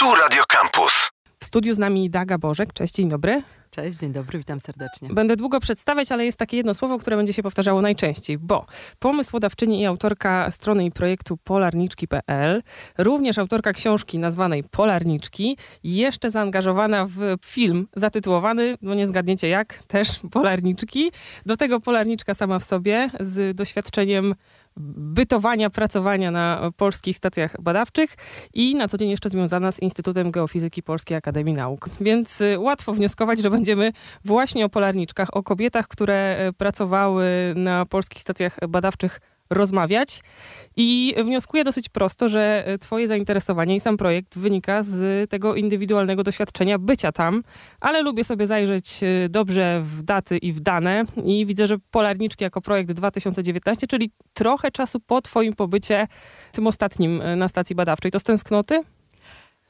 Tu Radio Campus. W studiu z nami Daga Bożek. Cześć, dzień dobry. Cześć, dzień dobry, witam serdecznie. Będę długo przedstawiać, ale jest takie jedno słowo, które będzie się powtarzało najczęściej, bo pomysłodawczyni i autorka strony i projektu polarniczki.pl, również autorka książki nazwanej Polarniczki, jeszcze zaangażowana w film zatytułowany, no nie zgadniecie jak, też Polarniczki. Do tego Polarniczka sama w sobie z doświadczeniem bytowania, pracowania na polskich stacjach badawczych i na co dzień jeszcze związana z Instytutem Geofizyki Polskiej Akademii Nauk. Więc y, łatwo wnioskować, że będziemy właśnie o polarniczkach, o kobietach, które e, pracowały na polskich stacjach badawczych rozmawiać. I wnioskuję dosyć prosto, że e, Twoje zainteresowanie i sam projekt wynika z tego indywidualnego doświadczenia bycia tam, ale lubię sobie zajrzeć e, dobrze w daty i w dane. I widzę, że Polarniczki jako projekt 2019, czyli trochę czasu po Twoim pobycie, tym ostatnim e, na stacji badawczej, to z tęsknoty?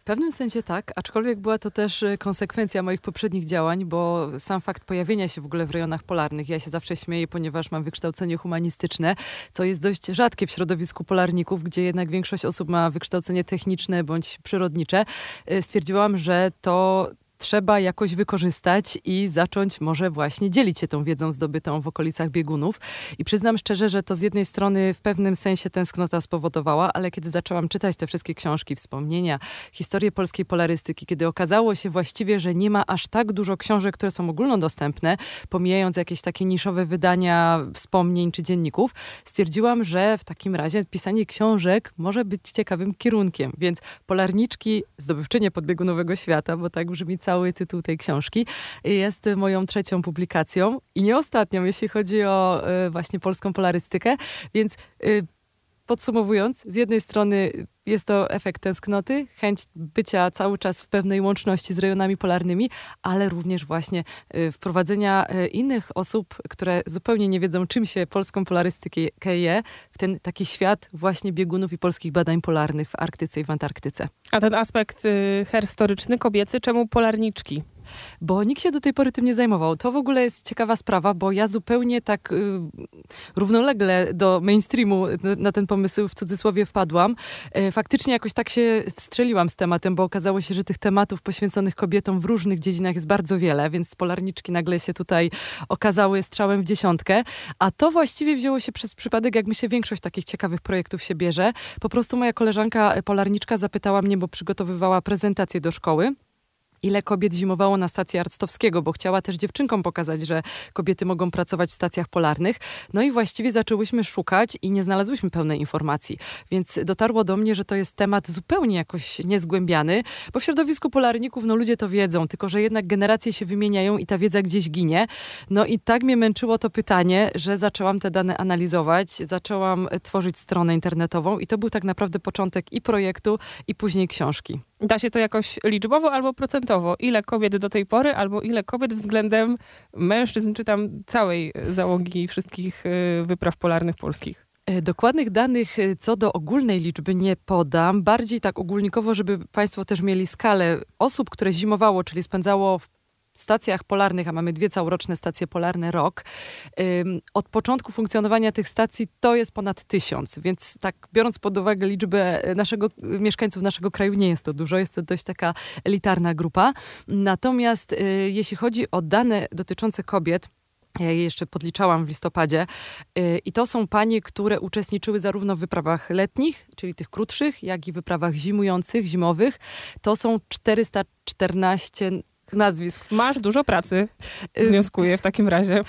W pewnym sensie tak, aczkolwiek była to też e, konsekwencja moich poprzednich działań, bo sam fakt pojawienia się w ogóle w rejonach polarnych, ja się zawsze śmieję, ponieważ mam wykształcenie humanistyczne, co jest dość rzadkie w środowisku polarników, gdzie jednak większość osób ma wykształcenie techniczne bądź przyrodnicze. E, stwierdziłam, że to trzeba jakoś wykorzystać i zacząć może właśnie dzielić się tą wiedzą zdobytą w okolicach biegunów. I przyznam szczerze, że to z jednej strony w pewnym sensie tęsknota spowodowała, ale kiedy zaczęłam czytać te wszystkie książki, wspomnienia, historię polskiej polarystyki, kiedy okazało się właściwie, że nie ma aż tak dużo książek, które są ogólnodostępne, pomijając jakieś takie niszowe wydania wspomnień czy dzienników, stwierdziłam, że w takim razie pisanie książek może być ciekawym kierunkiem. Więc polarniczki, zdobywczynie podbiegunowego świata, bo tak brzmi cały cały tytuł tej książki. Jest moją trzecią publikacją i nie ostatnią, jeśli chodzi o e, właśnie polską polarystykę, więc e, podsumowując, z jednej strony jest to efekt tęsknoty, chęć bycia cały czas w pewnej łączności z rejonami polarnymi, ale również właśnie y, wprowadzenia y, innych osób, które zupełnie nie wiedzą, czym się polską polarystykę je, w ten taki świat właśnie biegunów i polskich badań polarnych w Arktyce i w Antarktyce. A ten aspekt y, herstoryczny kobiecy, czemu polarniczki? bo nikt się do tej pory tym nie zajmował. To w ogóle jest ciekawa sprawa, bo ja zupełnie tak y, równolegle do mainstreamu na ten pomysł w cudzysłowie wpadłam. Y, faktycznie jakoś tak się wstrzeliłam z tematem, bo okazało się, że tych tematów poświęconych kobietom w różnych dziedzinach jest bardzo wiele, więc polarniczki nagle się tutaj okazały strzałem w dziesiątkę. A to właściwie wzięło się przez przypadek, jak mi się większość takich ciekawych projektów się bierze. Po prostu moja koleżanka e, polarniczka zapytała mnie, bo przygotowywała prezentację do szkoły ile kobiet zimowało na stacji Arctowskiego, bo chciała też dziewczynkom pokazać, że kobiety mogą pracować w stacjach polarnych. No i właściwie zaczęłyśmy szukać i nie znalazłyśmy pełnej informacji. Więc dotarło do mnie, że to jest temat zupełnie jakoś niezgłębiany, bo w środowisku polarników no ludzie to wiedzą, tylko że jednak generacje się wymieniają i ta wiedza gdzieś ginie. No i tak mnie męczyło to pytanie, że zaczęłam te dane analizować, zaczęłam tworzyć stronę internetową i to był tak naprawdę początek i projektu, i później książki. Da się to jakoś liczbowo albo procentowo. Ile kobiet do tej pory, albo ile kobiet względem mężczyzn, czy tam całej załogi wszystkich y, wypraw polarnych polskich? E, dokładnych danych y, co do ogólnej liczby nie podam. Bardziej tak ogólnikowo, żeby Państwo też mieli skalę osób, które zimowało, czyli spędzało w stacjach polarnych, a mamy dwie całoroczne stacje polarne rok, od początku funkcjonowania tych stacji to jest ponad tysiąc, więc tak biorąc pod uwagę liczbę e, naszego, e, mieszkańców naszego kraju nie jest to dużo, jest to dość taka elitarna grupa. Natomiast e, jeśli chodzi o dane dotyczące kobiet, ja je jeszcze podliczałam w listopadzie. I to są panie, które uczestniczyły zarówno w wyprawach letnich, czyli tych krótszych, jak i wyprawach zimujących, zimowych. To są 414 nazwisk. Masz dużo pracy, y, wnioskuję w takim razie.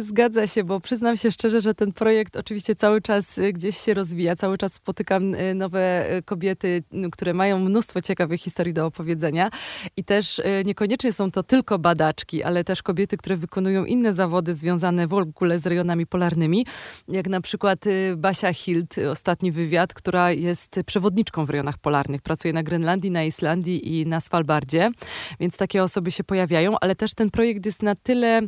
Zgadza się, bo przyznam się szczerze, że ten projekt oczywiście cały czas y, gdzieś się rozwija. Cały czas spotykam y, nowe kobiety, które mają mnóstwo ciekawych historii do opowiedzenia. I też niekoniecznie są to tylko badaczki, ale też kobiety, które wykonują inne zawody związane w ogóle z rejonami polarnymi. Jak na przykład Basia Hild, ostatni wywiad, która jest przewodniczką w rejonach polarnych. Pracuje na Grenlandii, na Islandii i na Svalbardzie. Więc takie osoby osoby się pojawiają, ale też ten projekt jest na tyle,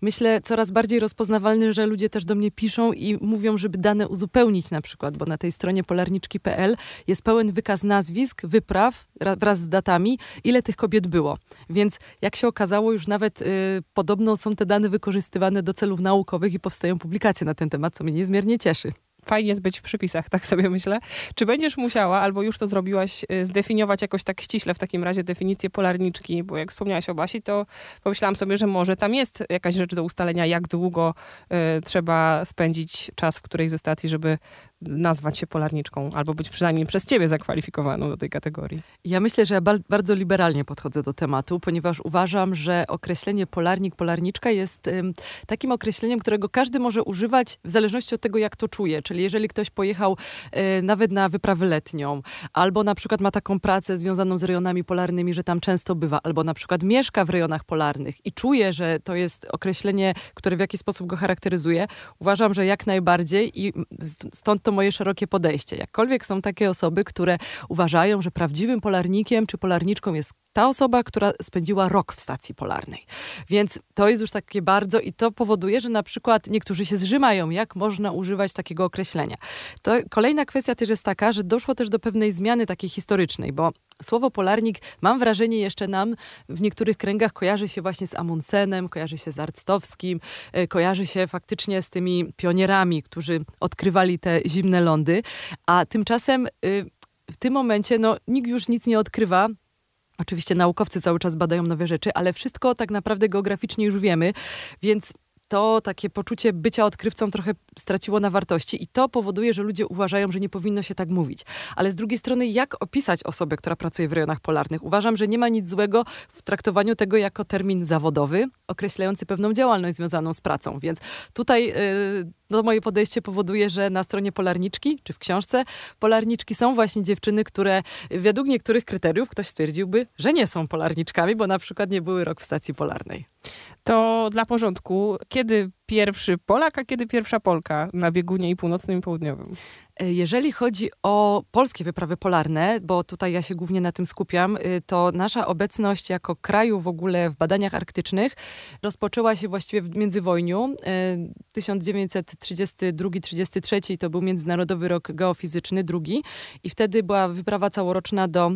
myślę, coraz bardziej rozpoznawalny, że ludzie też do mnie piszą i mówią, żeby dane uzupełnić na przykład, bo na tej stronie polarniczki.pl jest pełen wykaz nazwisk, wypraw wraz z datami, ile tych kobiet było. Więc jak się okazało, już nawet y, podobno są te dane wykorzystywane do celów naukowych i powstają publikacje na ten temat, co mnie niezmiernie cieszy fajnie jest być w przypisach, tak sobie myślę. Czy będziesz musiała, albo już to zrobiłaś, y, zdefiniować jakoś tak ściśle w takim razie definicję polarniczki? Bo jak wspomniałaś o Basi, to pomyślałam sobie, że może tam jest jakaś rzecz do ustalenia, jak długo y, trzeba spędzić czas w której ze stacji, żeby nazwać się polarniczką, albo być przynajmniej przez ciebie zakwalifikowaną do tej kategorii? Ja myślę, że ja bardzo liberalnie podchodzę do tematu, ponieważ uważam, że określenie polarnik, polarniczka jest takim określeniem, którego każdy może używać w zależności od tego, jak to czuje. Czyli jeżeli ktoś pojechał y, nawet na wyprawę letnią, albo na przykład ma taką pracę związaną z rejonami polarnymi, że tam często bywa, albo na przykład mieszka w rejonach polarnych i czuje, że to jest określenie, które w jakiś sposób go charakteryzuje, uważam, że jak najbardziej i stąd to to moje szerokie podejście. Jakkolwiek są takie osoby, które uważają, że prawdziwym polarnikiem czy polarniczką jest ta osoba, która spędziła rok w stacji polarnej. Więc to jest już takie bardzo i to powoduje, że na przykład niektórzy się zrzymają, jak można używać takiego określenia. To kolejna kwestia też jest taka, że doszło też do pewnej zmiany takiej historycznej, bo Słowo polarnik, mam wrażenie, jeszcze nam w niektórych kręgach kojarzy się właśnie z Amundsenem, kojarzy się z Arctowskim, e, kojarzy się faktycznie z tymi pionierami, którzy odkrywali te zimne lądy, a tymczasem y, w tym momencie no, nikt już nic nie odkrywa, Oczywiście naukowcy cały czas badają nowe rzeczy, ale wszystko tak naprawdę geograficznie już wiemy, więc to takie poczucie bycia odkrywcą trochę straciło na wartości i to powoduje, że ludzie uważają, że nie powinno się tak mówić. Ale z drugiej strony, jak opisać osobę, która pracuje w rejonach polarnych? Uważam, że nie ma nic złego w traktowaniu tego jako termin zawodowy, określający pewną działalność związaną z pracą. Więc tutaj yy, moje podejście powoduje, że na stronie polarniczki, czy w książce polarniczki są właśnie dziewczyny, które według niektórych kryteriów ktoś stwierdziłby, że nie są polarniczkami, bo na przykład nie były rok w stacji polarnej to dla porządku, kiedy pierwszy Polak, a kiedy pierwsza Polka na biegunie i północnym i południowym? E, jeżeli chodzi o polskie wyprawy polarne, bo tutaj ja się głównie na tym skupiam, y, to nasza obecność jako kraju w ogóle w badaniach arktycznych rozpoczęła się właściwie w międzywojniu. 1932-33 y, to był Międzynarodowy Rok Geofizyczny, drugi, i wtedy była wyprawa całoroczna do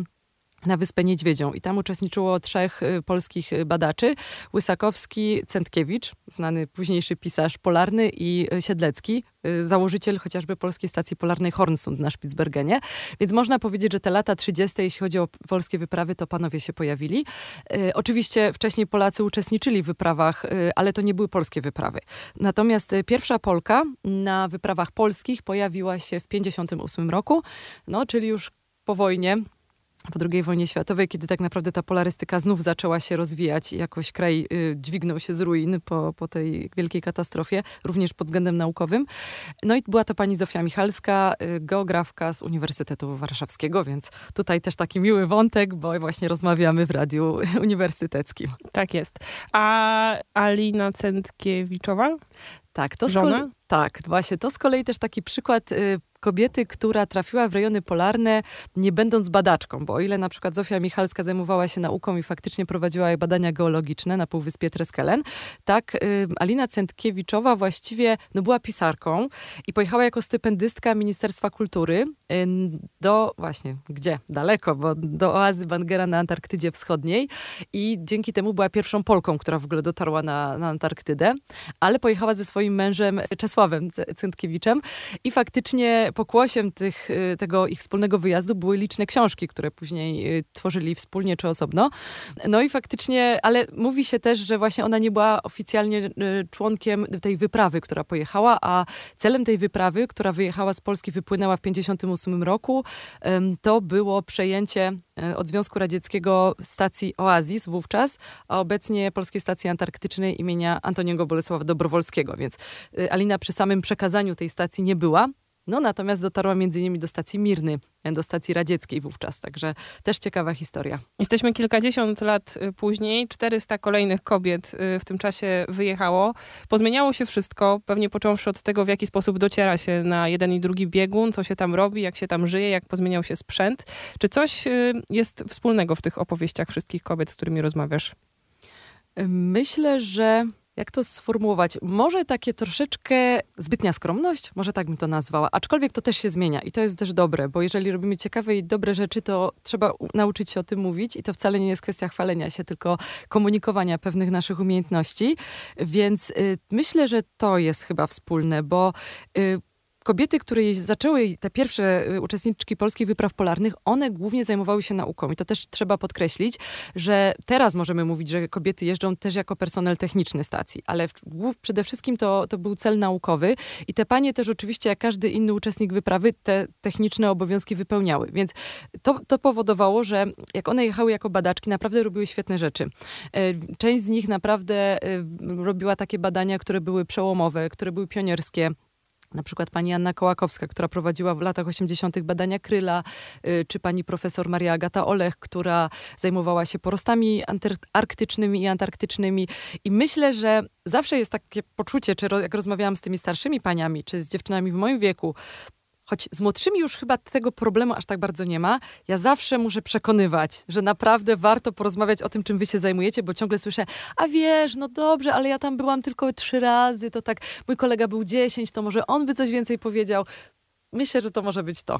na Wyspę Niedźwiedzią i tam uczestniczyło trzech y, polskich y, badaczy. Łysakowski, Centkiewicz, znany późniejszy pisarz polarny i y, Siedlecki, założyciel chociażby polskiej stacji polarnej Hornsund na Spitsbergenie. Więc można powiedzieć, że te lata 30., jeśli chodzi o polskie wyprawy, to panowie się pojawili. Oczywiście wcześniej Polacy uczestniczyli w wyprawach, ale to nie były polskie wyprawy. Natomiast pierwsza Polka na wyprawach polskich pojawiła się w 58 roku, no czyli już po wojnie, po II wojnie światowej, kiedy tak naprawdę ta polarystyka znów zaczęła się rozwijać i jakoś kraj y, dźwignął się z ruin po, po tej wielkiej katastrofie, również pod względem naukowym. No i była to pani Zofia Michalska, y, geografka z Uniwersytetu Warszawskiego, więc tutaj też taki miły wątek, bo właśnie rozmawiamy w radiu uniwersyteckim. Tak jest. A Alina Centkiewiczowa? Tak, to Żona? Tak, właśnie. To z kolei też taki przykład y, kobiety, która trafiła w rejony polarne, nie będąc badaczką, bo o ile na przykład Zofia Michalska zajmowała się nauką i faktycznie prowadziła badania geologiczne na Półwyspie Treskelen, tak y, Alina Centkiewiczowa właściwie no, była pisarką i pojechała jako stypendystka Ministerstwa Kultury y, do właśnie, gdzie? Daleko, bo do oazy Bangera na Antarktydzie Wschodniej i dzięki temu była pierwszą Polką, która w ogóle dotarła na, na Antarktydę, ale pojechała ze swoim mężem czasami. Jarosławem Centkiewiczem. I faktycznie pokłosiem tych, y, tego ich wspólnego wyjazdu były liczne książki, które później y, tworzyli wspólnie czy osobno. No i faktycznie, ale mówi się też, że właśnie ona nie była oficjalnie y, członkiem tej wyprawy, która pojechała, a celem tej wyprawy, która wyjechała z Polski, wypłynęła w 1958 roku, to było przejęcie E, od Związku Radzieckiego stacji Oasis wówczas, a obecnie Polskiej Stacji Antarktycznej imienia Antoniego Bolesława Dobrowolskiego. Więc e, Alina przy samym przekazaniu tej stacji nie była, no natomiast dotarła między innymi do stacji Mirny, e, do stacji radzieckiej wówczas, także też ciekawa historia. Jesteśmy kilkadziesiąt lat y, później, 400 kolejnych kobiet y, w tym czasie wyjechało. Pozmieniało się wszystko, pewnie począwszy od tego, w jaki sposób dociera się na jeden i drugi biegun, co się tam robi, jak się tam żyje, jak pozmieniał się sprzęt. Czy coś y, jest wspólnego w tych opowieściach wszystkich kobiet, z którymi rozmawiasz? Myślę, że jak to sformułować? Może takie troszeczkę zbytnia skromność, może tak bym to nazwała, aczkolwiek to też się zmienia i to jest też dobre, bo jeżeli robimy ciekawe i dobre rzeczy, to trzeba nauczyć się o tym mówić i to wcale nie jest kwestia chwalenia się, tylko komunikowania pewnych naszych umiejętności. Więc y, myślę, że to jest chyba wspólne, bo y, kobiety, które zaczęły te pierwsze y, uczestniczki polskich wypraw polarnych, one głównie zajmowały się nauką. I to też trzeba podkreślić, że teraz możemy mówić, że kobiety jeżdżą też jako personel techniczny stacji, ale przede wszystkim to, to był cel naukowy i te panie też oczywiście, jak każdy inny uczestnik wyprawy, te techniczne obowiązki wypełniały. Więc to, to powodowało, że jak one jechały jako badaczki, naprawdę robiły świetne rzeczy. E, część z nich naprawdę y, robiła takie badania, które były przełomowe, które były pionierskie na przykład pani Anna Kołakowska, która prowadziła w latach 80. badania Kryla, y, czy pani profesor Maria Agata Olech, która zajmowała się porostami arktycznymi i antarktycznymi. I myślę, że zawsze jest takie poczucie, czy jak rozmawiałam z tymi starszymi paniami, czy z dziewczynami w moim wieku, choć z młodszymi już chyba tego problemu aż tak bardzo nie ma, ja zawsze muszę przekonywać, że naprawdę warto porozmawiać o tym, czym wy się zajmujecie, bo ciągle słyszę, a wiesz, no dobrze, ale ja tam byłam tylko trzy razy, to tak, mój kolega był dziesięć, to może on by coś więcej powiedział. Myślę, że to może być to.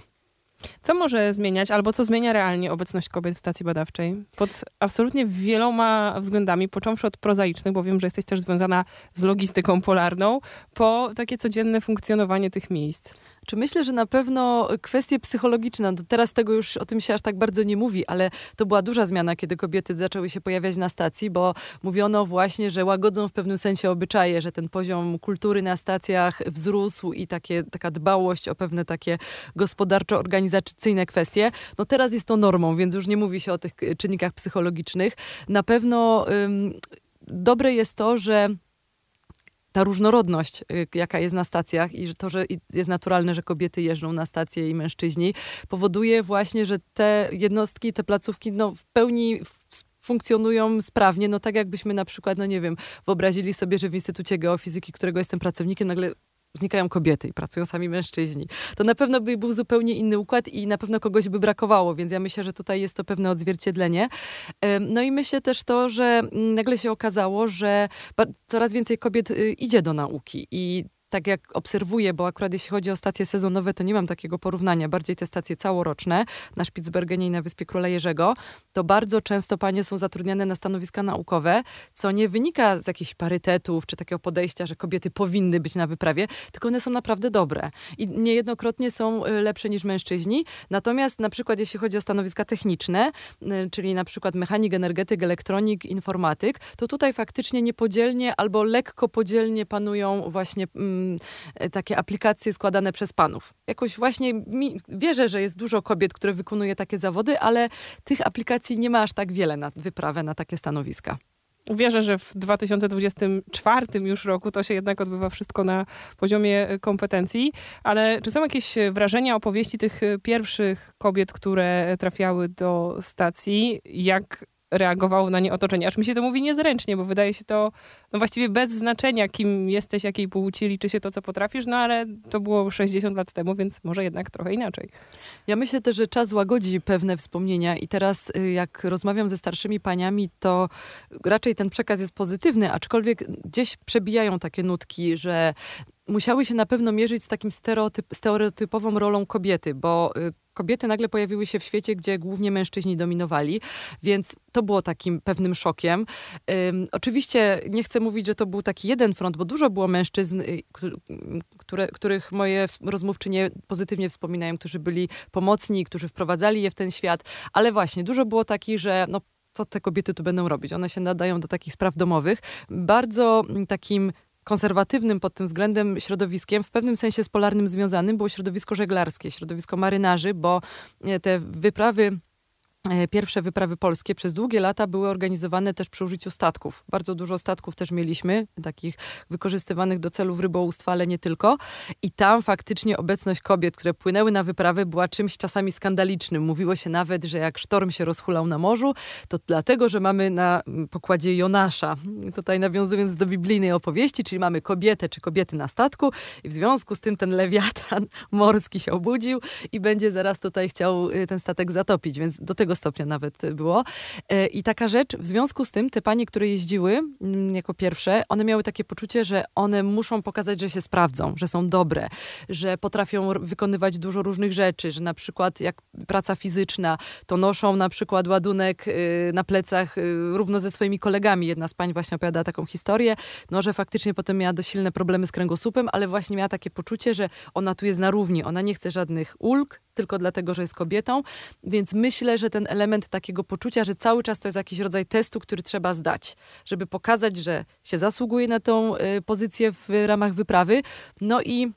Co może zmieniać, albo co zmienia realnie obecność kobiet w stacji badawczej? Pod absolutnie wieloma względami, począwszy od prozaicznych, bo wiem, że jesteś też związana z logistyką polarną, po takie codzienne funkcjonowanie tych miejsc. Czy myślę, że na pewno kwestie psychologiczne, no teraz tego już o tym się aż tak bardzo nie mówi, ale to była duża zmiana, kiedy kobiety zaczęły się pojawiać na stacji, bo mówiono właśnie, że łagodzą w pewnym sensie obyczaje, że ten poziom kultury na stacjach wzrósł i takie, taka dbałość o pewne takie gospodarczo-organizacyjne kwestie. No teraz jest to normą, więc już nie mówi się o tych czynnikach psychologicznych. Na pewno ym, dobre jest to, że ta różnorodność, y, jaka jest na stacjach i to, że jest naturalne, że kobiety jeżdżą na stacje i mężczyźni, powoduje właśnie, że te jednostki, te placówki no, w pełni funkcjonują sprawnie, no tak jakbyśmy na przykład, no nie wiem, wyobrazili sobie, że w Instytucie Geofizyki, którego jestem pracownikiem, nagle znikają kobiety i pracują sami mężczyźni, to na pewno by był zupełnie inny układ i na pewno kogoś by brakowało, więc ja myślę, że tutaj jest to pewne odzwierciedlenie. No i myślę też to, że mm, nagle się okazało, że coraz więcej kobiet y, idzie do nauki i tak jak obserwuję, bo akurat jeśli chodzi o stacje sezonowe, to nie mam takiego porównania. Bardziej te stacje całoroczne na Spitsbergenie i na Wyspie Króla Jerzego, to bardzo często panie są zatrudniane na stanowiska naukowe, co nie wynika z jakichś parytetów czy takiego podejścia, że kobiety powinny być na wyprawie, tylko one są naprawdę dobre i niejednokrotnie są y, lepsze niż mężczyźni. Natomiast na przykład jeśli chodzi o stanowiska techniczne, y, czyli na przykład mechanik, energetyk, elektronik, informatyk, to tutaj faktycznie niepodzielnie albo lekko podzielnie panują właśnie mm, E, takie aplikacje składane przez panów. Jakoś właśnie mi, wierzę, że jest dużo kobiet, które wykonuje takie zawody, ale tych aplikacji nie ma aż tak wiele na wyprawę na takie stanowiska. Wierzę, że w 2024 już roku to się jednak odbywa wszystko na poziomie e, kompetencji, ale czy są jakieś e, wrażenia, opowieści tych pierwszych kobiet, które trafiały do stacji? Jak reagowało na nie otoczenie. Aż mi się to mówi niezręcznie, bo wydaje się to no właściwie bez znaczenia, kim jesteś, jakiej płci, liczy się to, co potrafisz, no ale to było 60 lat temu, więc może jednak trochę inaczej. Ja myślę też, że czas łagodzi pewne wspomnienia i teraz y, jak rozmawiam ze starszymi paniami, to raczej ten przekaz jest pozytywny, aczkolwiek gdzieś przebijają takie nutki, że musiały się na pewno mierzyć z takim stereotyp, stereotypową rolą kobiety, bo y, kobiety nagle pojawiły się w świecie, gdzie głównie mężczyźni dominowali, więc to było takim pewnym szokiem. Um, oczywiście nie chcę mówić, że to był taki jeden front, bo dużo było mężczyzn, y, które, których moje rozmówczynie pozytywnie wspominają, którzy byli pomocni, którzy wprowadzali je w ten świat, ale właśnie dużo było takich, że no, co te kobiety tu będą robić? One się nadają do takich spraw domowych. Bardzo mm, takim konserwatywnym pod tym względem środowiskiem, w pewnym sensie z polarnym związanym, było środowisko żeglarskie, środowisko marynarzy, bo e, te wyprawy E, pierwsze wyprawy polskie przez długie lata były organizowane też przy użyciu statków. Bardzo dużo statków też mieliśmy, takich wykorzystywanych do celów rybołówstwa, ale nie tylko. I tam faktycznie obecność kobiet, które płynęły na wyprawy, była czymś czasami skandalicznym. Mówiło się nawet, że jak sztorm się rozhulał na morzu, to dlatego, że mamy na pokładzie Jonasza, tutaj nawiązując do biblijnej opowieści, czyli mamy kobietę czy kobiety na statku i w związku z tym ten lewiatan morski się obudził i będzie zaraz tutaj chciał y, ten statek zatopić, więc do tego stopnia nawet było. E, I taka rzecz, w związku z tym te panie, które jeździły mm, jako pierwsze, one miały takie poczucie, że one muszą pokazać, że się sprawdzą, że są dobre, że potrafią wykonywać dużo różnych rzeczy, że na przykład jak praca fizyczna, to noszą na przykład ładunek y, na plecach y, równo ze swoimi kolegami. Jedna z pań właśnie opowiada taką historię, no że faktycznie potem miała dość silne problemy z kręgosłupem, ale właśnie miała takie poczucie, że ona tu jest na równi, ona nie chce żadnych ulg, tylko dlatego, że jest kobietą, więc myślę, że ten ten element takiego poczucia, że cały czas to jest jakiś rodzaj testu, który trzeba zdać, żeby pokazać, że się zasługuje na tą y, pozycję w ramach wyprawy. No i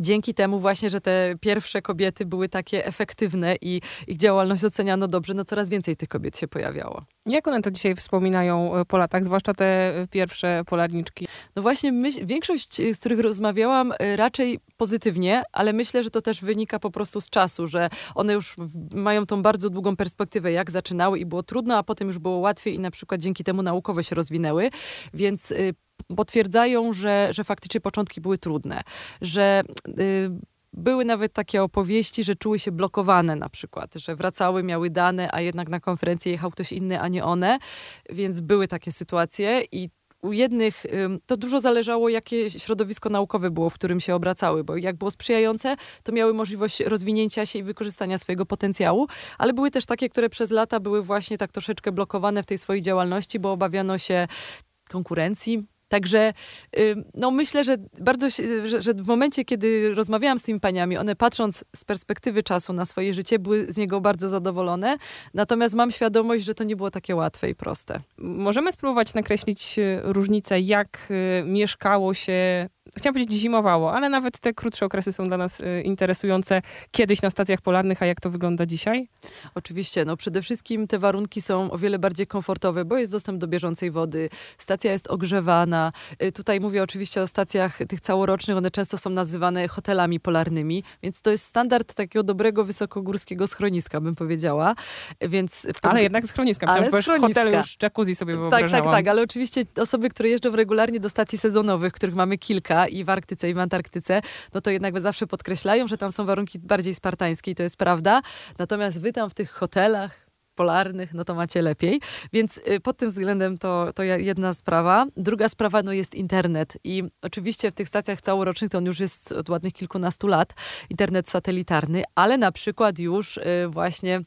dzięki temu właśnie, że te pierwsze kobiety były takie efektywne i ich działalność oceniano dobrze, no coraz więcej tych kobiet się pojawiało. Jak one to dzisiaj wspominają e, po latach, zwłaszcza te e, pierwsze polarniczki? No właśnie, myśl, większość e, z których rozmawiałam raczej pozytywnie, ale myślę, że to też wynika po prostu z czasu, że one już mają tą bardzo długą perspektywę, jak zaczynały i było trudno, a potem już było łatwiej i na przykład dzięki temu naukowo się rozwinęły, więc potwierdzają, że, że faktycznie początki były trudne, że y, były nawet takie opowieści, że czuły się blokowane na przykład, że wracały, miały dane, a jednak na konferencję jechał ktoś inny, a nie one, więc były takie sytuacje i u jednych to dużo zależało, jakie środowisko naukowe było, w którym się obracały, bo jak było sprzyjające, to miały możliwość rozwinięcia się i wykorzystania swojego potencjału, ale były też takie, które przez lata były właśnie tak troszeczkę blokowane w tej swojej działalności, bo obawiano się konkurencji, Także no myślę, że bardzo, że, że, w momencie, kiedy rozmawiałam z tymi paniami, one patrząc z perspektywy czasu na swoje życie, były z niego bardzo zadowolone. Natomiast mam świadomość, że to nie było takie łatwe i proste. Możemy spróbować nakreślić y, różnicę, jak y, mieszkało się chciałam powiedzieć zimowało, ale nawet te krótsze okresy są dla nas y, interesujące kiedyś na stacjach polarnych, a jak to wygląda dzisiaj? Oczywiście, no przede wszystkim te warunki są o wiele bardziej komfortowe, bo jest dostęp do bieżącej wody, stacja jest ogrzewana. Y, tutaj mówię oczywiście o stacjach tych całorocznych, one często są nazywane hotelami polarnymi, więc to jest standard takiego dobrego, wysokogórskiego schroniska, bym powiedziała. Więc ale jednak schroniska, ale bo schroniska. hotel już jacuzzi sobie wyobrażałam. Tak, tak, tak, ale oczywiście osoby, które jeżdżą regularnie do stacji sezonowych, których mamy kilka i w Arktyce, i w Antarktyce, no to jednak zawsze podkreślają, że tam są warunki bardziej spartańskie i to jest prawda. Natomiast wy tam w tych hotelach polarnych, no to macie lepiej. Więc y, pod tym względem to, to jedna sprawa. Druga sprawa no jest internet. I oczywiście w tych stacjach całorocznych to on już jest od ładnych kilkunastu lat, internet satelitarny, ale na przykład już y, właśnie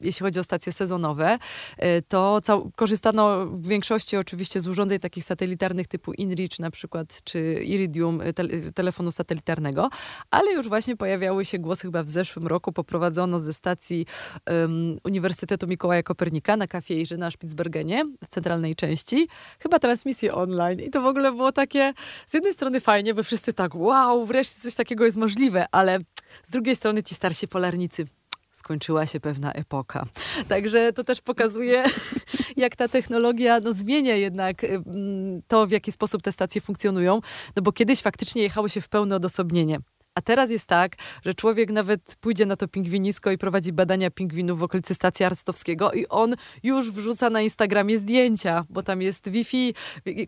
jeśli chodzi o stacje sezonowe, e, to korzystano w większości oczywiście z urządzeń takich satelitarnych typu InReach na przykład, czy Iridium e, te telefonu satelitarnego, ale już właśnie pojawiały się głosy chyba w zeszłym roku, poprowadzono ze stacji um, Uniwersytetu Mikołaja Kopernika na kafie Irzyna Spitsbergenie w centralnej części, chyba transmisję online i to w ogóle było takie z jednej strony fajnie, bo wszyscy tak wow, wreszcie coś takiego jest możliwe, ale z drugiej strony ci starsi polarnicy skończyła się pewna epoka. Także to też pokazuje, jak ta technologia no, zmienia jednak y, to, w jaki sposób te stacje funkcjonują, no bo kiedyś faktycznie jechało się w pełne odosobnienie. A teraz jest tak, że człowiek nawet pójdzie na to pingwinisko i prowadzi badania pingwinów w okolicy stacji arstowskiego i on już wrzuca na Instagramie zdjęcia, bo tam jest Wi-Fi,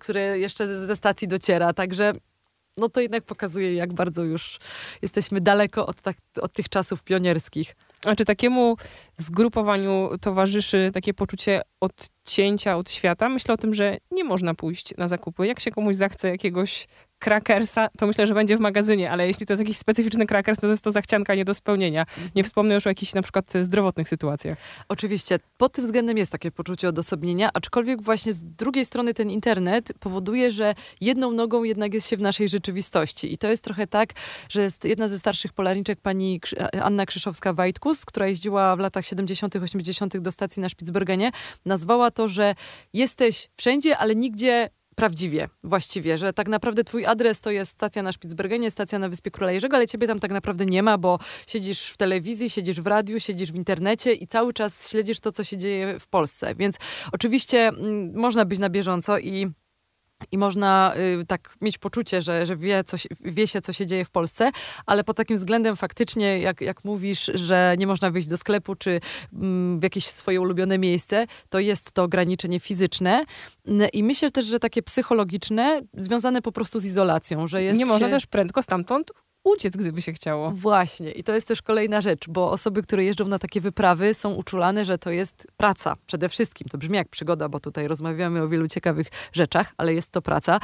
które jeszcze ze stacji dociera. Także no to jednak pokazuje, jak bardzo już jesteśmy daleko od, tak, od tych czasów pionierskich. A czy takiemu zgrupowaniu towarzyszy takie poczucie odcięcia od świata? Myślę o tym, że nie można pójść na zakupy. Jak się komuś zachce jakiegoś krakersa, to myślę, że będzie w magazynie, ale jeśli to jest jakiś specyficzny krakers, to jest to zachcianka nie do spełnienia. Mhm. Nie wspomnę już o jakichś na przykład y, zdrowotnych sytuacjach. Oczywiście, pod tym względem jest takie poczucie odosobnienia, aczkolwiek właśnie z drugiej strony ten internet powoduje, że jedną nogą jednak jest się w naszej rzeczywistości. I to jest trochę tak, że jedna ze starszych polarniczek, pani e, Anna Krzyszowska-Wajtkus, która jeździła w latach 70., 80. do stacji na Spitsbergenie, nazwała to, że jesteś wszędzie, ale nigdzie prawdziwie, właściwie, że tak naprawdę twój adres to jest stacja na Spitsbergenie, stacja na Wyspie Króla Jerzego, ale ciebie tam tak naprawdę nie ma, bo siedzisz w telewizji, siedzisz w radiu, siedzisz w internecie i cały czas śledzisz to, co się dzieje w Polsce. Więc oczywiście m, mm, można być na bieżąco i i można y, tak mieć poczucie, że, że wie, co, wie się, co się dzieje w Polsce, ale pod takim względem faktycznie, jak, jak mówisz, że nie można wyjść do sklepu czy mm, w jakieś swoje ulubione miejsce, to jest to ograniczenie fizyczne. I myślę też, że takie psychologiczne, związane po prostu z izolacją, że jest. Nie można się... też prędko stamtąd uciec, gdyby się chciało. Właśnie. I to jest też kolejna rzecz, bo osoby, które jeżdżą na takie wyprawy, są uczulane, że to jest praca przede wszystkim. To brzmi jak przygoda, bo tutaj rozmawiamy o wielu ciekawych rzeczach, ale jest to praca.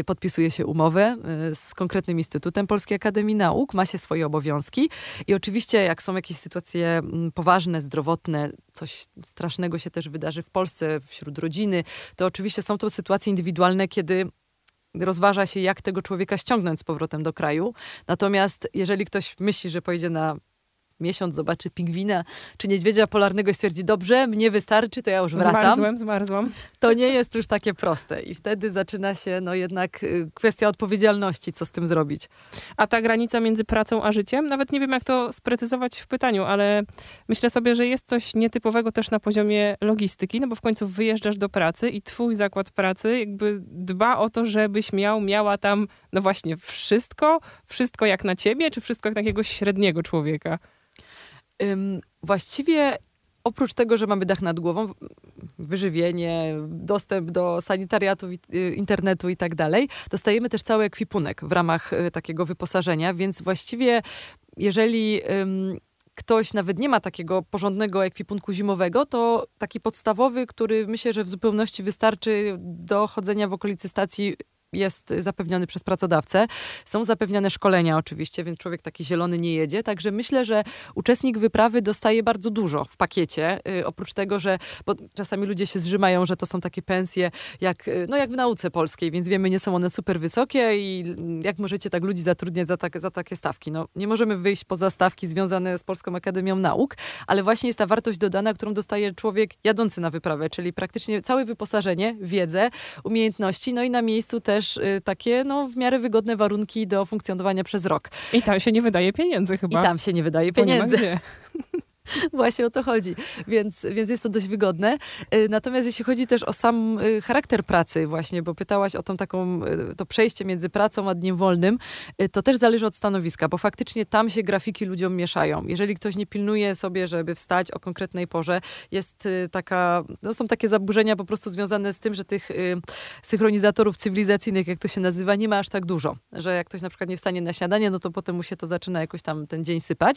Y, podpisuje się umowę y, z konkretnym Instytutem Polskiej Akademii Nauk, ma się swoje obowiązki i oczywiście, jak są jakieś sytuacje mm, poważne, zdrowotne, coś strasznego się też wydarzy w Polsce wśród rodziny, to oczywiście są to sytuacje indywidualne, kiedy rozważa się, jak tego człowieka ściągnąć z powrotem do kraju. Natomiast jeżeli ktoś myśli, że pojedzie na miesiąc zobaczy pingwina czy niedźwiedzia polarnego i stwierdzi, dobrze, mnie wystarczy, to ja już wracam. Zmarzłem, zmarzłam. To nie jest już takie proste i wtedy zaczyna się no jednak y, kwestia odpowiedzialności, co z tym zrobić. A ta granica między pracą a życiem? Nawet nie wiem, jak to sprecyzować w pytaniu, ale myślę sobie, że jest coś nietypowego też na poziomie logistyki, no bo w końcu wyjeżdżasz do pracy i twój zakład pracy jakby dba o to, żebyś miał, miała tam, no właśnie, wszystko, wszystko jak na ciebie, czy wszystko jak na jakiegoś średniego człowieka? właściwie oprócz tego, że mamy dach nad głową, wyżywienie, dostęp do sanitariatu, y, internetu i tak dalej, dostajemy też cały ekwipunek w ramach y, takiego wyposażenia, więc właściwie jeżeli ktoś nawet nie ma takiego porządnego ekwipunku zimowego, to taki podstawowy, który myślę, że w zupełności wystarczy do chodzenia w okolicy stacji jest zapewniony przez pracodawcę. Są zapewniane szkolenia oczywiście, więc człowiek taki zielony nie jedzie. Także myślę, że uczestnik wyprawy dostaje bardzo dużo w pakiecie. Y, oprócz tego, że bo czasami ludzie się zrzymają, że to są takie pensje jak, y, no jak w nauce polskiej, więc wiemy, nie są one super wysokie i mm, jak możecie tak ludzi zatrudniać za, tak, za takie stawki? No, nie możemy wyjść poza stawki związane z Polską Akademią Nauk, ale właśnie jest ta wartość dodana, którą dostaje człowiek jadący na wyprawę, czyli praktycznie całe wyposażenie, wiedzę, umiejętności, no i na miejscu też też y, takie no, w miarę wygodne warunki do funkcjonowania przez rok. I tam się nie wydaje pieniędzy chyba. I tam się nie wydaje pieniędzy. Właśnie o to chodzi, więc, więc jest to dość wygodne. E, natomiast jeśli chodzi też o sam e, charakter pracy właśnie, bo pytałaś o tą taką, e, to przejście między pracą a dniem wolnym, to też zależy od stanowiska, bo faktycznie tam się grafiki ludziom mieszają. Jeżeli ktoś nie pilnuje sobie, żeby wstać o konkretnej porze, jest taka, no są takie zaburzenia po prostu związane z tym, że tych synchronizatorów cywilizacyjnych, jak to się nazywa, nie ma aż tak dużo, że jak ktoś na przykład nie wstanie na śniadanie, no to potem mu się to zaczyna jakoś tam ten dzień sypać.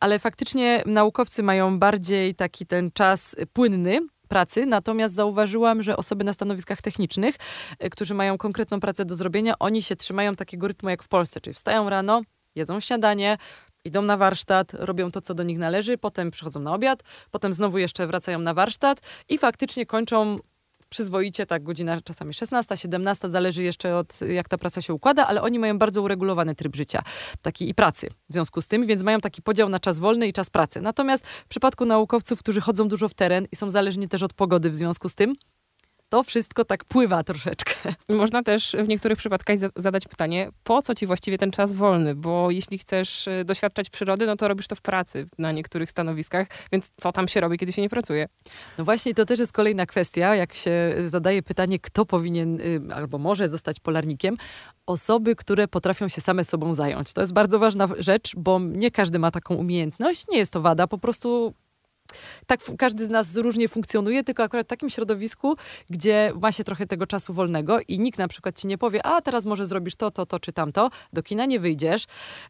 Ale faktycznie naukowo naukowcy mają bardziej taki ten czas płynny, pracy, natomiast zauważyłam, że osoby na stanowiskach technicznych, e, którzy mają konkretną pracę do zrobienia, oni się trzymają takiego rytmu jak w Polsce, czyli wstają rano, jedzą śniadanie, idą na warsztat, robią to, co do nich należy, potem przychodzą na obiad, potem znowu jeszcze wracają na warsztat i faktycznie kończą przyzwoicie, tak, godzina czasami 16, 17, zależy jeszcze od jak ta praca się układa, ale oni mają bardzo uregulowany tryb życia taki i pracy w związku z tym, więc mają taki podział na czas wolny i czas pracy. Natomiast w przypadku naukowców, którzy chodzą dużo w teren i są zależni też od pogody w związku z tym, to wszystko tak pływa troszeczkę. Można też w niektórych przypadkach zadać pytanie, po co ci właściwie ten czas wolny? Bo jeśli chcesz y, doświadczać przyrody, no to robisz to w pracy na niektórych stanowiskach, więc co tam się robi, kiedy się nie pracuje? No właśnie, to też jest kolejna kwestia, jak się zadaje pytanie, kto powinien y, albo może zostać polarnikiem, osoby, które potrafią się same sobą zająć. To jest bardzo ważna rzecz, bo nie każdy ma taką umiejętność. Nie jest to wada, po prostu tak każdy z nas różnie funkcjonuje, tylko akurat w takim środowisku, gdzie ma się trochę tego czasu wolnego i nikt na przykład ci nie powie, a teraz może zrobisz to, to, to czy tamto, do kina nie wyjdziesz,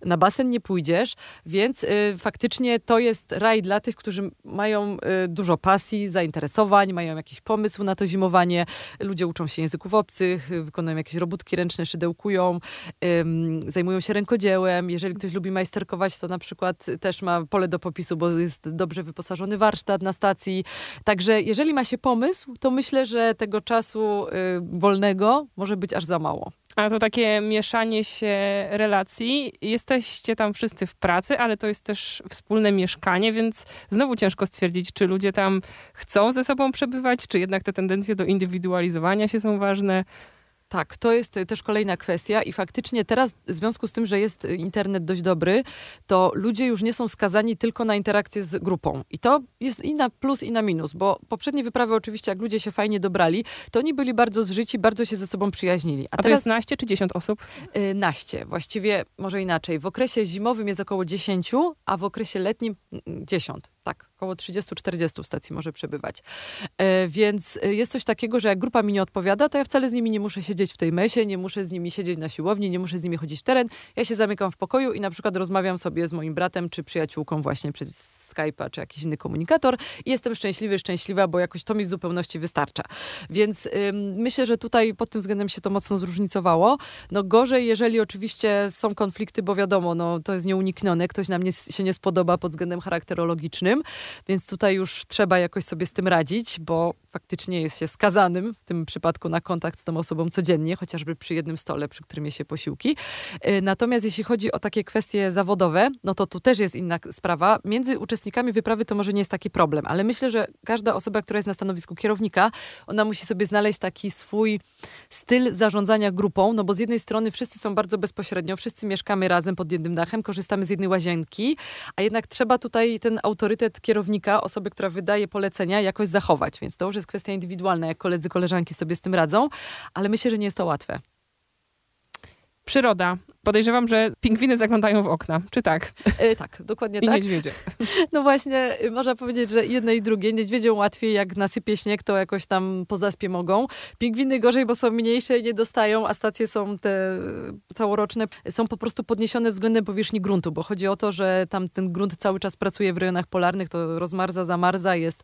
na basen nie pójdziesz, więc y, faktycznie to jest raj dla tych, którzy mają y, dużo pasji, zainteresowań, mają jakiś pomysł na to zimowanie, ludzie uczą się języków obcych, wykonują jakieś robótki ręczne, szydełkują, y, zajmują się rękodziełem, jeżeli ktoś lubi majsterkować, to na przykład też ma pole do popisu, bo jest dobrze wyposażony szkolony warsztat na stacji. Także jeżeli ma się pomysł, to myślę, że tego czasu y, wolnego może być aż za mało. A to takie mieszanie się relacji. Jesteście tam wszyscy w pracy, ale to jest też wspólne mieszkanie, więc znowu ciężko stwierdzić, czy ludzie tam chcą ze sobą przebywać, czy jednak te tendencje do indywidualizowania się są ważne. Tak, to jest też kolejna kwestia i faktycznie teraz w związku z tym, że jest internet dość dobry, to ludzie już nie są skazani tylko na interakcję z grupą. I to jest i na plus i na minus, bo poprzednie wyprawy oczywiście, jak ludzie się fajnie dobrali, to oni byli bardzo zżyci, bardzo się ze sobą przyjaźnili. A, A to teraz, jest naście czy 10 osób? Y, naście, właściwie może inaczej. W okresie zimowym jest około 10, a w okresie letnim 10, mm, mm, tak około 30-40 stacji może przebywać. Y, więc y, jest coś takiego, że jak grupa mi nie odpowiada, to ja wcale z nimi nie muszę się siedzieć w tej mesie, nie muszę z nimi siedzieć na siłowni, nie muszę z nimi chodzić w teren. Ja się zamykam w pokoju i na przykład rozmawiam sobie z moim bratem czy przyjaciółką właśnie przez Skype'a czy jakiś inny komunikator i jestem szczęśliwy, szczęśliwa, bo jakoś to mi w zupełności wystarcza. Więc ym, myślę, że tutaj pod tym względem się to mocno zróżnicowało. No gorzej, jeżeli oczywiście są konflikty, bo wiadomo, no, to jest nieuniknione, ktoś nam nie, się nie spodoba pod względem charakterologicznym, więc tutaj już trzeba jakoś sobie z tym radzić, bo faktycznie jest się skazanym w tym przypadku na kontakt z tą osobą codziennie, chociażby przy jednym stole, przy którym je się posiłki. Y, natomiast jeśli chodzi o takie kwestie zawodowe, no to tu też jest inna sprawa. Między uczestnikami uczestnikami wyprawy to może nie jest taki problem, ale myślę, że każda osoba, która jest na stanowisku kierownika, ona musi sobie znaleźć taki swój styl zarządzania grupą, no bo z jednej strony wszyscy są bardzo bezpośrednio, wszyscy mieszkamy razem pod jednym dachem, korzystamy z jednej łazienki, a jednak trzeba tutaj ten autorytet kierownika, osoby, która wydaje polecenia, jakoś zachować, więc to już jest kwestia indywidualna, jak koledzy, koleżanki sobie z tym radzą, ale myślę, że nie jest to łatwe. Przyroda. Podejrzewam, że pingwiny zaglądają w okna, czy tak? E, tak, dokładnie I tak. I niedźwiedzie. No właśnie, można powiedzieć, że jedne i drugie. Niedźwiedziom łatwiej, jak nasypie śnieg, to jakoś tam po zaspie mogą. Pingwiny gorzej, bo są mniejsze i nie dostają, a stacje są te e, całoroczne, są po prostu podniesione względem powierzchni gruntu, bo chodzi o to, że tam ten grunt cały czas pracuje w rejonach polarnych, to rozmarza, zamarza, jest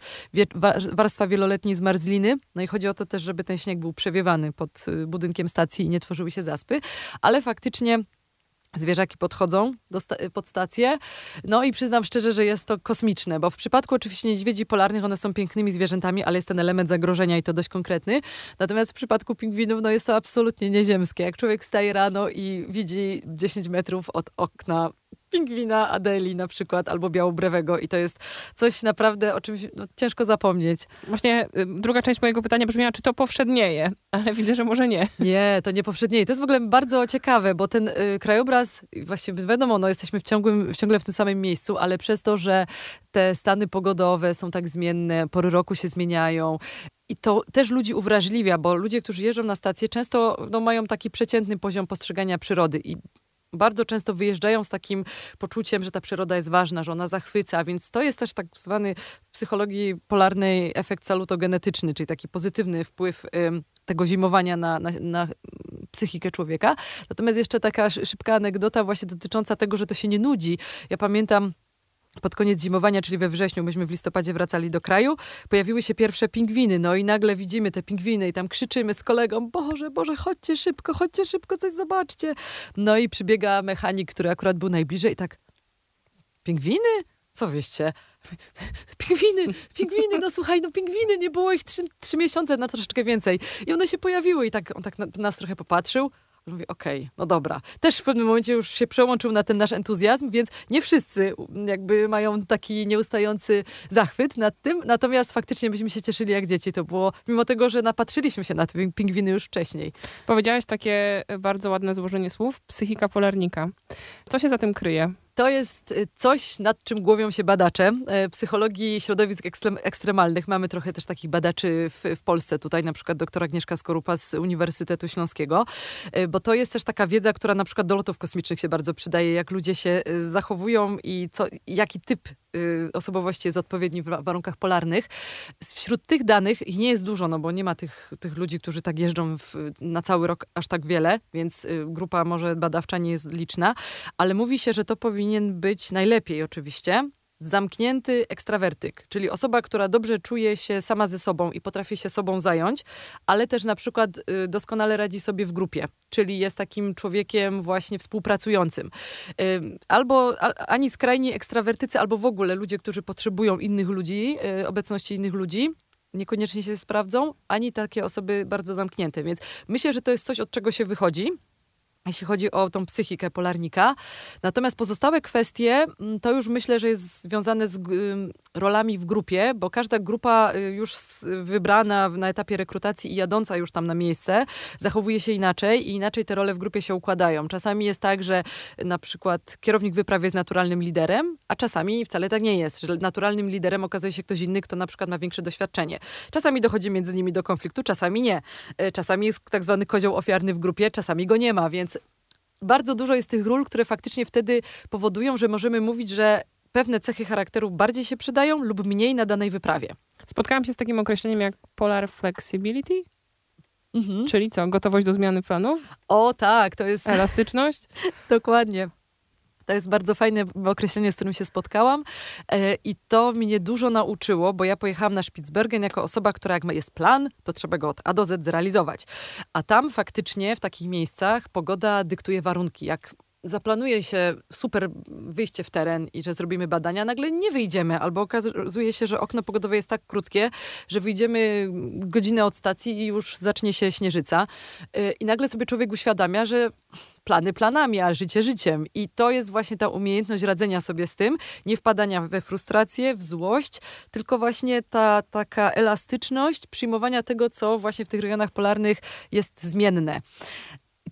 warstwa wieloletniej zmarzliny. No i chodzi o to też, żeby ten śnieg był przewiewany pod e, budynkiem stacji i nie tworzyły się zaspy. Ale faktycznie Zwierzaki podchodzą sta- y, pod stację. No i przyznam szczerze, że jest to kosmiczne, bo w przypadku oczywiście niedźwiedzi polarnych one są pięknymi zwierzętami, ale jest ten element zagrożenia i to dość konkretny. Natomiast w przypadku pingwinów no jest to absolutnie nieziemskie. Jak człowiek wstaje rano i widzi 10 metrów od okna pingwina Adeli na przykład, albo białobrewego i to jest coś naprawdę o czymś no, ciężko zapomnieć. Właśnie y, druga część mojego pytania brzmiała, czy to powszednieje, ale widzę, że może nie. Nie, to nie powszednieje. To jest w ogóle bardzo ciekawe, bo ten y, krajobraz, właśnie wiadomo, no, jesteśmy w ciągłym, ciągle w tym samym miejscu, ale przez to, że te stany pogodowe są tak zmienne, pory roku się zmieniają, i to też ludzi uwrażliwia, bo ludzie, którzy jeżdżą na stację, często no, mają taki przeciętny poziom postrzegania przyrody i bardzo często wyjeżdżają z takim poczuciem, że ta przyroda jest ważna, że ona zachwyca, więc to jest też tak zwany w psychologii polarnej efekt salutogenetyczny, czyli taki pozytywny wpływ tego zimowania na, na, na psychikę człowieka. Natomiast jeszcze taka szybka anegdota właśnie dotycząca tego, że to się nie nudzi. Ja pamiętam pod koniec zimowania, czyli we wrześniu, myśmy w listopadzie wracali do kraju, pojawiły się pierwsze pingwiny. No i nagle widzimy te pingwiny i tam krzyczymy z kolegą: Boże, Boże, chodźcie szybko, chodźcie szybko, coś zobaczcie. No i przybiega mechanik, który akurat był najbliżej, i tak: Pingwiny? Co wyście? Pingwiny, pingwiny, no słuchaj, no pingwiny, nie było ich trzy, trzy miesiące, na no, troszeczkę więcej. I one się pojawiły i tak, on tak na, nas trochę popatrzył. Mówi, okej, okay, no dobra. Też w pewnym momencie już się przełączył na ten nasz entuzjazm, więc nie wszyscy mm, jakby mają taki nieustający zachwyt nad tym. Natomiast faktycznie byśmy się cieszyli jak dzieci. To było, mimo tego, że napatrzyliśmy się na te pingwiny już wcześniej. Powiedziałaś takie bardzo ładne złożenie słów, psychika polarnika. Co się za tym kryje? to jest y, coś, nad czym głowią się badacze. E, psychologii środowisk ekstremalnych. Mamy trochę też takich badaczy w, w Polsce tutaj, na przykład doktor Agnieszka Skorupa z Uniwersytetu Śląskiego, e, bo to jest też taka wiedza, która na przykład do lotów kosmicznych się bardzo przydaje, jak ludzie się y, zachowują i co, jaki typ y, osobowości jest odpowiedni w warunkach polarnych. Wśród tych danych, ich nie jest dużo, no bo nie ma tych, tych ludzi, którzy tak jeżdżą w, na cały rok aż tak wiele, więc grupa może badawcza nie jest liczna, ale mówi się, że to powinno powinien być najlepiej oczywiście zamknięty ekstrawertyk, czyli osoba, która dobrze czuje się sama ze sobą i potrafi się sobą zająć, ale też na przykład y, doskonale radzi sobie w grupie, czyli jest takim człowiekiem właśnie współpracującym. Y, albo ani skrajni ekstrawertycy, albo w ogóle ludzie, którzy potrzebują innych ludzi, y, obecności innych ludzi, niekoniecznie się sprawdzą, ani takie osoby bardzo zamknięte. Więc myślę, że to jest coś, od czego się wychodzi jeśli chodzi o tą psychikę polarnika. Natomiast pozostałe kwestie mm, to już myślę, że jest związane z rolami w grupie, bo każda grupa y, już wybrana na etapie rekrutacji i jadąca już tam na miejsce zachowuje się inaczej i inaczej te role w grupie się układają. Czasami jest tak, że y, na przykład kierownik wyprawy jest naturalnym liderem, a czasami wcale tak nie jest, że naturalnym liderem okazuje się ktoś inny, kto na przykład ma większe doświadczenie. Czasami dochodzi między nimi do konfliktu, czasami nie. Y, czasami jest tak zwany kozioł ofiarny w grupie, czasami go nie ma, więc bardzo dużo jest tych ról, które faktycznie wtedy powodują, że możemy mówić, że pewne cechy charakteru bardziej się przydają lub mniej na danej wyprawie. Spotkałam się z takim określeniem jak polar flexibility. Mhm. Czyli co? Gotowość do zmiany planów? O tak, to jest. Elastyczność? Dokładnie. To jest bardzo fajne określenie, z którym się spotkałam e, i to mnie dużo nauczyło, bo ja pojechałam na Spitsbergen jako osoba, która jak jest plan, to trzeba go od A do Z zrealizować. A tam faktycznie w takich miejscach pogoda dyktuje warunki. Jak zaplanuje się super wyjście w teren i że zrobimy badania, nagle nie wyjdziemy, albo okazuje się, że okno pogodowe jest tak krótkie, że wyjdziemy godzinę od stacji i już zacznie się śnieżyca. Y, I nagle sobie człowiek uświadamia, że plany planami, a życie życiem. I to jest właśnie ta umiejętność radzenia sobie z tym, nie wpadania we frustrację, w złość, tylko właśnie ta taka elastyczność przyjmowania tego, co właśnie w tych rejonach polarnych jest zmienne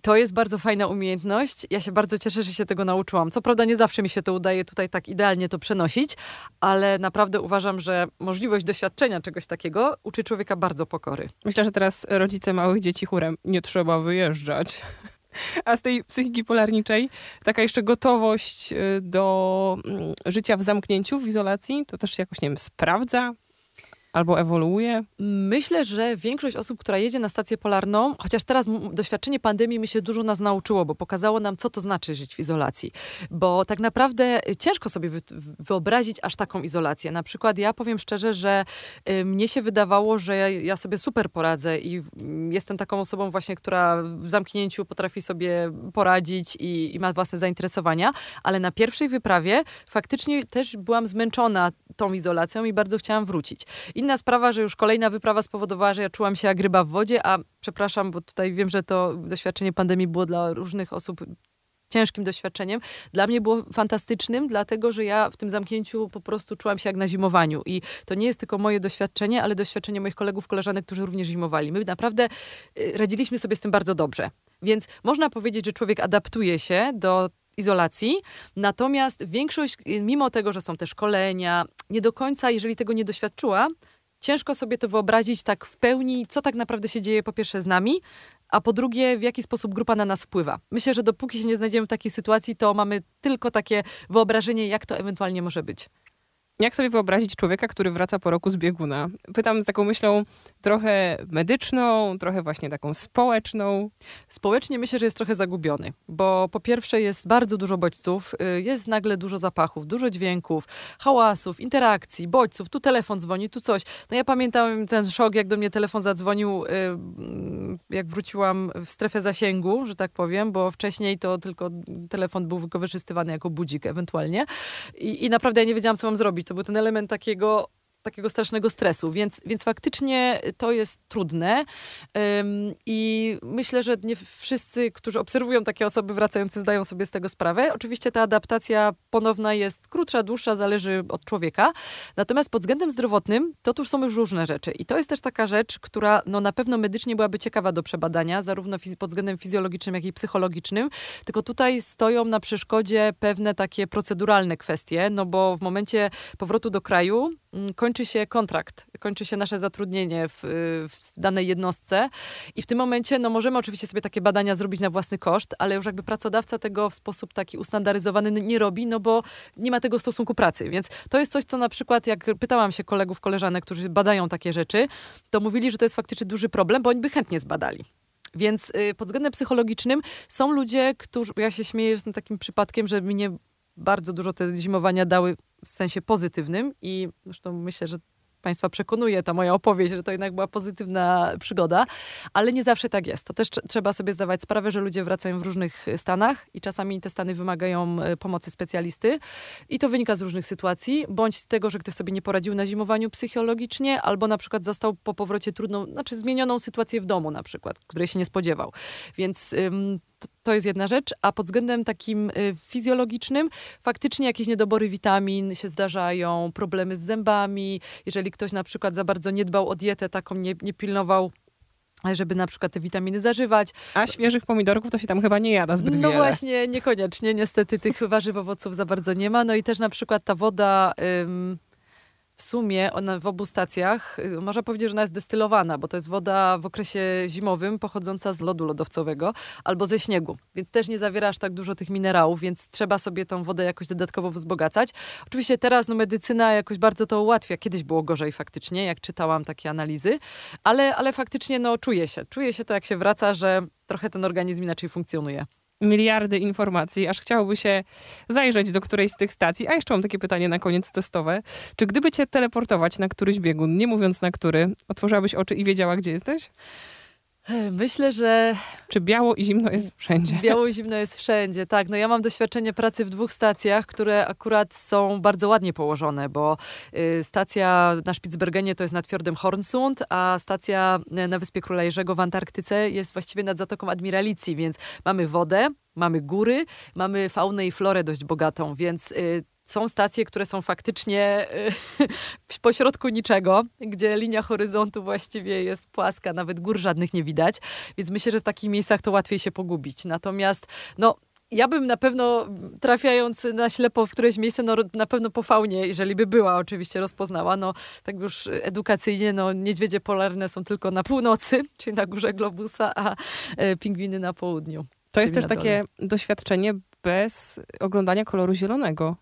to jest bardzo fajna umiejętność. Ja się bardzo cieszę, że się tego nauczyłam. Co prawda nie zawsze mi się to udaje tutaj tak idealnie to przenosić, ale naprawdę uważam, że możliwość doświadczenia czegoś takiego uczy człowieka bardzo pokory. Myślę, że teraz rodzice małych dzieci chórem nie trzeba wyjeżdżać. A z tej psychiki polarniczej taka jeszcze gotowość y, do mm, życia w zamknięciu, w izolacji, to też się jakoś, nie wiem, sprawdza, albo ewoluuje? Myślę, że większość osób, która jedzie na stację polarną, chociaż teraz doświadczenie pandemii mi się dużo nas nauczyło, bo pokazało nam, co to znaczy żyć w izolacji. Bo tak naprawdę ciężko sobie wyobrazić aż taką izolację. Na przykład ja powiem szczerze, że y, mnie się wydawało, że ja sobie super poradzę i jestem taką osobą właśnie, która w zamknięciu potrafi sobie poradzić i, i ma własne zainteresowania, ale na pierwszej wyprawie faktycznie też byłam zmęczona tą izolacją i bardzo chciałam wrócić. I Inna sprawa, że już kolejna wyprawa spowodowała, że ja czułam się jak ryba w wodzie, a przepraszam, bo tutaj wiem, że to doświadczenie pandemii było dla różnych osób ciężkim doświadczeniem. Dla mnie było fantastycznym, dlatego że ja w tym zamknięciu po prostu czułam się jak na zimowaniu. I to nie jest tylko moje doświadczenie, ale doświadczenie moich kolegów, koleżanek, którzy również zimowali. My naprawdę y, radziliśmy sobie z tym bardzo dobrze. Więc można powiedzieć, że człowiek adaptuje się do izolacji. Natomiast większość, mimo tego, że są te szkolenia, nie do końca, jeżeli tego nie doświadczyła, ciężko sobie to wyobrazić tak w pełni, co tak naprawdę się dzieje po pierwsze z nami, a po drugie, w jaki sposób grupa na nas wpływa. Myślę, że dopóki się nie znajdziemy w takiej sytuacji, to mamy tylko takie wyobrażenie, jak to ewentualnie może być jak sobie wyobrazić człowieka, który wraca po roku z bieguna? Pytam z taką myślą trochę medyczną, trochę właśnie taką społeczną. Społecznie myślę, że jest trochę zagubiony, bo po pierwsze jest bardzo dużo bodźców, y, jest nagle dużo zapachów, dużo dźwięków, hałasów, interakcji, bodźców, tu telefon dzwoni, tu coś. No ja pamiętam ten szok, jak do mnie telefon zadzwonił, y, mm, jak wróciłam w strefę zasięgu, że tak powiem, bo wcześniej to tylko telefon był wykorzystywany jako budzik ewentualnie i, i naprawdę ja nie wiedziałam, co mam zrobić to był ten element takiego takiego strasznego stresu, więc, więc faktycznie to jest trudne i myślę, że nie wszyscy, którzy obserwują takie osoby wracające, zdają sobie z tego sprawę. Oczywiście ta adaptacja ponowna jest krótsza, dłuższa, zależy od człowieka. Natomiast pod względem zdrowotnym to tu są już różne rzeczy i to jest też taka rzecz, która no, na pewno medycznie byłaby ciekawa do przebadania, zarówno pod względem fizjologicznym, jak i psychologicznym, tylko tutaj stoją na przeszkodzie pewne takie proceduralne kwestie, no bo w momencie powrotu do kraju, Mm, kończy się kontrakt, kończy się nasze zatrudnienie w, y, w, danej jednostce i w tym momencie no, możemy oczywiście sobie takie badania zrobić na własny koszt, ale już jakby pracodawca tego w sposób taki ustandaryzowany nie robi, no bo nie ma tego stosunku pracy. Więc to jest coś, co na przykład jak pytałam się kolegów, koleżanek, którzy badają takie rzeczy, to mówili, że to jest faktycznie duży problem, bo oni by chętnie zbadali. Więc y, pod względem psychologicznym są ludzie, którzy, ja się śmieję, jestem takim przypadkiem, że mnie bardzo dużo te zimowania dały w sensie pozytywnym i zresztą myślę, że Państwa przekonuje ta moja opowieść, że to jednak była pozytywna przygoda, ale nie zawsze tak jest. To też trzeba sobie zdawać sprawę, że ludzie wracają w różnych e, stanach i czasami te stany wymagają e, pomocy specjalisty i to wynika z różnych sytuacji, bądź z tego, że ktoś sobie nie poradził na zimowaniu psychologicznie, albo na przykład zastał po powrocie trudną, znaczy zmienioną sytuację w domu na przykład, której się nie spodziewał. Więc ym, to jest jedna rzecz, a pod względem takim y, fizjologicznym faktycznie jakieś niedobory witamin się zdarzają, problemy z zębami, jeżeli ktoś na przykład za bardzo nie dbał o dietę, taką nie, nie pilnował żeby na przykład te witaminy zażywać. A świeżych pomidorków to się tam chyba nie jada zbyt no wiele. No właśnie, niekoniecznie. Niestety tych warzyw, owoców za bardzo nie ma. No i też na przykład ta woda... Ym, w sumie ona w obu stacjach, y, można powiedzieć, że ona jest destylowana, bo to jest woda w okresie zimowym pochodząca z lodu lodowcowego albo ze śniegu, więc też nie zawiera aż tak dużo tych minerałów, więc trzeba sobie tą wodę jakoś dodatkowo wzbogacać. Oczywiście teraz no, medycyna jakoś bardzo to ułatwia. Kiedyś było gorzej faktycznie, jak czytałam takie analizy, ale, ale faktycznie no, czuje się. Czuje się to, jak się wraca, że trochę ten organizm inaczej funkcjonuje miliardy informacji, aż chciałoby się zajrzeć do którejś z tych stacji. A jeszcze mam takie pytanie na koniec testowe. Czy gdyby cię teleportować na któryś biegun, nie mówiąc na który, otworzyłabyś oczy i wiedziała, gdzie jesteś? Myślę, że. Czy biało i zimno jest wszędzie? Biało i zimno jest wszędzie, tak. No ja mam doświadczenie pracy w dwóch stacjach, które akurat są bardzo ładnie położone, bo y, stacja na Spitsbergenie to jest nad fiordem Hornsund, a stacja y, na Wyspie Króla Jerzego w Antarktyce jest właściwie nad Zatoką Admiralicji, więc mamy wodę, mamy góry, mamy faunę i florę dość bogatą, więc y, są stacje, które są faktycznie y, w pośrodku niczego, gdzie linia horyzontu właściwie jest płaska, nawet gór żadnych nie widać, więc myślę, że w takich miejscach to łatwiej się pogubić. Natomiast no, ja bym na pewno, trafiając na ślepo w któreś miejsce, no, na pewno po faunie, jeżeli by była, oczywiście rozpoznała. No, tak już edukacyjnie, no, niedźwiedzie polarne są tylko na północy, czyli na górze globusa, a e, pingwiny na południu. To jest też takie doświadczenie bez oglądania koloru zielonego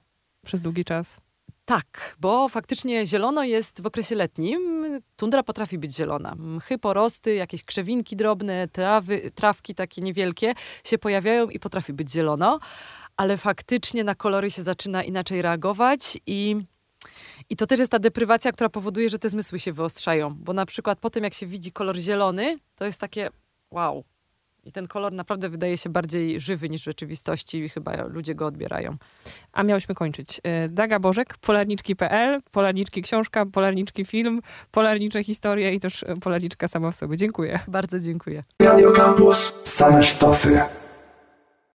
przez długi czas. Tak, bo faktycznie zielono jest w okresie letnim. Tundra potrafi być zielona. Mchy, porosty, jakieś krzewinki drobne, trawy, trawki takie niewielkie się pojawiają i potrafi być zielono, ale faktycznie na kolory się zaczyna inaczej reagować i i to też jest ta deprywacja, która powoduje, że te zmysły się wyostrzają. Bo na przykład po tym, jak się widzi kolor zielony, to jest takie wow, i ten kolor naprawdę wydaje się bardziej żywy niż w rzeczywistości i chyba ludzie go odbierają. A miałyśmy kończyć. E, Daga Bożek, polarniczki.pl, polarniczki książka, polarniczki film, polarnicze historie i też e, polarniczka sama w sobie. Dziękuję. Bardzo dziękuję. Radio Campus, same sztosy.